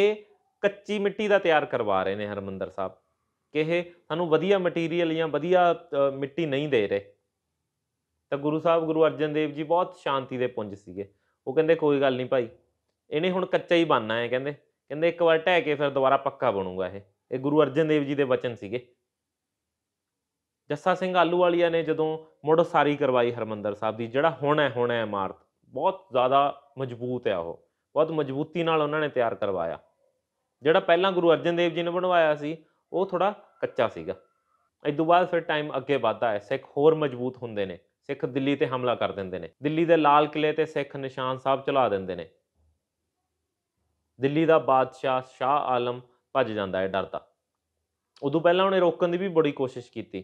Speaker 1: ਕੱਚੀ ਮਿੱਟੀ ਦਾ ਤਿਆਰ ਕਰਵਾ ਰਹੇ ਨੇ ਹਰਮੰਦਰ ਸਾਹਿਬ ਕਿ ਇਹ ਸਾਨੂੰ ਵਧੀਆ ਮਟੀਰੀਅਲ ਜਾਂ ਵਧੀਆ ਮਿੱਟੀ ਨਹੀਂ ਦੇ ਰਹੇ ਤਾਂ ਗੁਰੂ ਸਾਹਿਬ ਗੁਰੂ ਅਰਜਨ ਦੇਵ ਜੀ ਬਹੁਤ ਸ਼ਾਂਤੀ ਦੇ ਪੁੰਜ ਸੀਗੇ ਉਹ ਕਹਿੰਦੇ ਕੋਈ ਗੱਲ ਨਹੀਂ ਭਾਈ ਇਹਨੇ ਹੁਣ ਕੱਚਾ ਹੀ ਬਣਨਾ ਹੈ ਕਹਿੰਦੇ ਕਹਿੰਦੇ ਇੱਕ ਵਾਰ ਟਹਿ ਕੇ ਫਿਰ ਦੁਬਾਰਾ ਪੱਕਾ ਬਣੂਗਾ ਇਹ ਇਹ ਗੁਰੂ ਅਰਜਨ ਦੇਵ ਜੀ ਦੇ ਬਚਨ ਸੀਗੇ ਜੱਸਾ ਸਿੰਘ ਆਲੂ ਆਲੂਵਾਲੀਆ ਨੇ ਜਦੋਂ ਮੁੜ ਸਾਰੀ ਕਰਵਾਈ ਹਰਮੰਦਰ ਸਾਹਿਬ ਦੀ ਜਿਹੜਾ ਹੁਣ ਹੈ ਹੁਣ ਹੈ ਇਮਾਰਤ ਬਹੁਤ ਜ਼ਿਆਦਾ ਮਜ਼ਬੂਤ ਹੈ ਉਹ ਬਹੁਤ ਮਜ਼ਬੂਤੀ ਨਾਲ ਉਹਨਾਂ ਨੇ ਤਿਆਰ ਕਰਵਾਇਆ ਜਿਹੜਾ ਪਹਿਲਾਂ ਗੁਰੂ ਅਰਜਨ ਦੇਵ ਜੀ ਨੇ ਬਣਵਾਇਆ ਸੀ ਉਹ ਥੋੜਾ ਕੱਚਾ ਸੀਗਾ ਇਸ ਤੋਂ ਬਾਅਦ ਫਿਰ ਟਾਈਮ ਅੱਗੇ ਵਧਦਾ ਹੈ ਸਿੱਖ ਹੋਰ ਮਜ਼ਬੂਤ ਹੁੰਦੇ ਨੇ ਸਿੱਖ ਦਿੱਲੀ ਤੇ ਹਮਲਾ ਕਰ ਦਿੰਦੇ ਨੇ ਦਿੱਲੀ ਦੇ ਲਾਲ ਕਿਲੇ ਤੇ ਸਿੱਖ ਨਿਸ਼ਾਨ ਸਾਹਿਬ ਚਲਾ ਦਿੰਦੇ ਨੇ ਦਿੱਲੀ ਦਾ ਬਾਦਸ਼ਾਹ ਸ਼ਾਹ ਆਲਮ ਭੱਜ ਜਾਂਦਾ ਹੈ ਡਰਦਾ ਉਦੋਂ ਪਹਿਲਾਂ ਉਹਨੇ ਰੋਕਣ ਦੀ ਵੀ ਬੜੀ ਕੋਸ਼ਿਸ਼ ਕੀਤੀ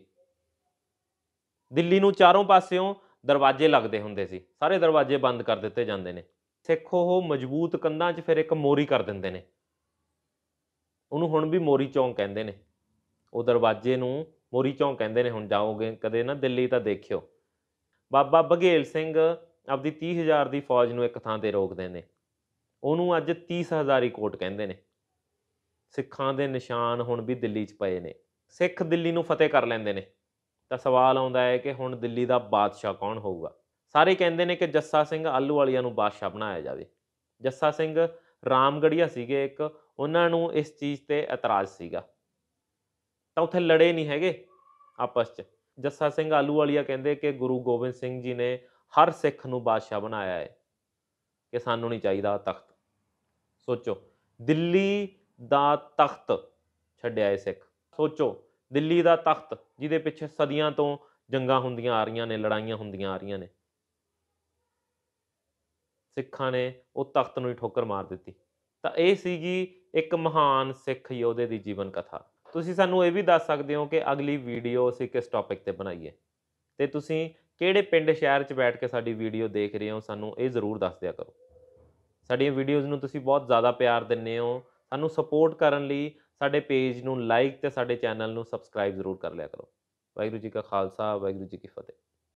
Speaker 1: ਦਿੱਲੀ ਨੂੰ ਚਾਰੋਂ ਪਾਸਿਓਂ ਦਰਵਾਜ਼ੇ ਲੱਗਦੇ ਹੁੰਦੇ ਸੀ ਸਾਰੇ ਦਰਵਾਜ਼ੇ ਬੰਦ ਕਰ ਦਿੱਤੇ ਜਾਂਦੇ ਨੇ ਸਿੱਖ ਉਹ ਮਜ਼ਬੂਤ ਕੰਧਾਂ 'ਚ ਫਿਰ ਇੱਕ ਮੋਰੀ ਕਰ ਦਿੰਦੇ ਨੇ ਉਹਨੂੰ ਹੁਣ ਵੀ ਮੋਰੀ ਚੌਂਕ ਕਹਿੰਦੇ ਨੇ ਉਹ ਦਰਵਾਜ਼ੇ ਨੂੰ ਮੋਰੀ ਚੌਂਕ ਕਹਿੰਦੇ ਨੇ ਹੁਣ ਜਾਓਗੇ ਕਦੇ ਨਾ ਦਿੱਲੀ ਤਾਂ ਦੇਖਿਓ ਬਾਬਾ ਬਘੇਲ ਸਿੰਘ ਆਪਦੀ 30000 ਦੀ ਫੌਜ ਨੂੰ ਇੱਕ ਥਾਂ ਤੇ ਰੋਕਦੇ ਨੇ ਉਹਨੂੰ ਅੱਜ 30000 ਕੋਟ ਕਹਿੰਦੇ ਨੇ ਸਿੱਖਾਂ ਦੇ ਨਿਸ਼ਾਨ ਹੁਣ ਵੀ ਦਿੱਲੀ 'ਚ ਪਏ ਨੇ ਸਿੱਖ ਦਿੱਲੀ ਨੂੰ ਫਤਿਹ ਕਰ ਲੈਂਦੇ ਨੇ ਤਾਂ ਸਵਾਲ ਆਉਂਦਾ ਹੈ ਕਿ ਹੁਣ ਦਿੱਲੀ ਦਾ ਬਾਦਸ਼ਾਹ ਕੌਣ ਹੋਊਗਾ ਸਾਰੇ ਕਹਿੰਦੇ ਨੇ ਕਿ ਜੱਸਾ ਸਿੰਘ ਆਲੂ ਵਾਲੀਆਂ ਨੂੰ ਬਾਦਸ਼ਾਹ ਬਣਾਇਆ ਜਾਵੇ ਜੱਸਾ ਸਿੰਘ ਰਾਮਗੜੀਆ ਸੀਗੇ ਇੱਕ ਉਹਨਾਂ ਨੂੰ ਇਸ ਚੀਜ਼ ਤੇ ਇਤਰਾਜ਼ ਸੀਗਾ ਤਾਂ ਉੱਥੇ ਲੜੇ ਨਹੀਂ ਹੈਗੇ ਆਪਸ 'ਚ ਜੱਸਾ ਸਿੰਘ ਆਲੂ ਵਾਲੀਆ ਕਹਿੰਦੇ ਕਿ ਗੁਰੂ ਗੋਬਿੰਦ ਸਿੰਘ ਜੀ ਨੇ ਹਰ ਸਿੱਖ ਨੂੰ ਬਾਦਸ਼ਾਹ ਬਣਾਇਆ ਹੈ ਕਿ ਸਾਨੂੰ ਨਹੀਂ ਚਾਹੀਦਾ ਤਖਤ ਸੋਚੋ ਦਿੱਲੀ ਦਾ ਤਖਤ ਛੱਡਿਆ ਏ ਸਿੱਖ ਸੋਚੋ ਦਿੱਲੀ ਦਾ ਤਖਤ ਜਿਹਦੇ ਪਿੱਛੇ ਸਦੀਆਂ ਤੋਂ ਜੰਗਾਂ ਹੁੰਦੀਆਂ ਆ ਰਹੀਆਂ ਨੇ ਲੜਾਈਆਂ ਹੁੰਦੀਆਂ ਆ ਰਹੀਆਂ ਨੇ ਸਿੱਖਾਂ ਨੇ ਉਹ ਤਖਤ ਨੂੰ ਹੀ ਠੋਕਰ ਮਾਰ ਦਿੱਤੀ ਤਾਂ ਇਹ ਸੀਗੀ ਇੱਕ ਮਹਾਨ ਸਿੱਖ ਯੋਧੇ ਦੀ ਜੀਵਨ ਕਥਾ ਤੁਸੀਂ ਸਾਨੂੰ ਇਹ ਵੀ ਦੱਸ ਸਕਦੇ ਹੋ ਕਿ ਅਗਲੀ ਵੀਡੀਓ ਅਸੀਂ ਕਿਸ ਟੌਪਿਕ ਤੇ ਬਣਾਈਏ ਤੇ ਤੁਸੀਂ ਕਿਹੜੇ ਪਿੰਡ ਸ਼ਹਿਰ 'ਚ ਬੈਠ ਕੇ ਸਾਡੀ ਵੀਡੀਓ ਦੇਖ ਰਹੇ ਹੋ ਸਾਨੂੰ ਇਹ ਜ਼ਰੂਰ ਦੱਸ ਦਿਆ ਕਰੋ ਸਾਡੀਆਂ ਵੀਡੀਓਜ਼ ਨੂੰ ਤੁਸੀਂ ਬਹੁਤ ਜ਼ਿਆਦਾ ਪਿਆਰ ਦਿੰਨੇ ਹੋ ਸਾਨੂੰ ਸਪੋਰਟ ਕਰਨ ਲਈ ਸਾਡੇ ਪੇਜ ਨੂੰ ਲਾਈਕ ਤੇ ਸਾਡੇ ਚੈਨਲ ਨੂੰ ਸਬਸਕ੍ਰਾਈਬ ਜ਼ਰੂਰ ਕਰ ਲਿਆ ਕਰੋ ਵਾਹਿਗੁਰੂ ਜੀ ਕਾ ਖਾਲਸਾ ਵਾਹਿਗੁਰੂ ਜੀ ਕੀ ਫਤਿਹ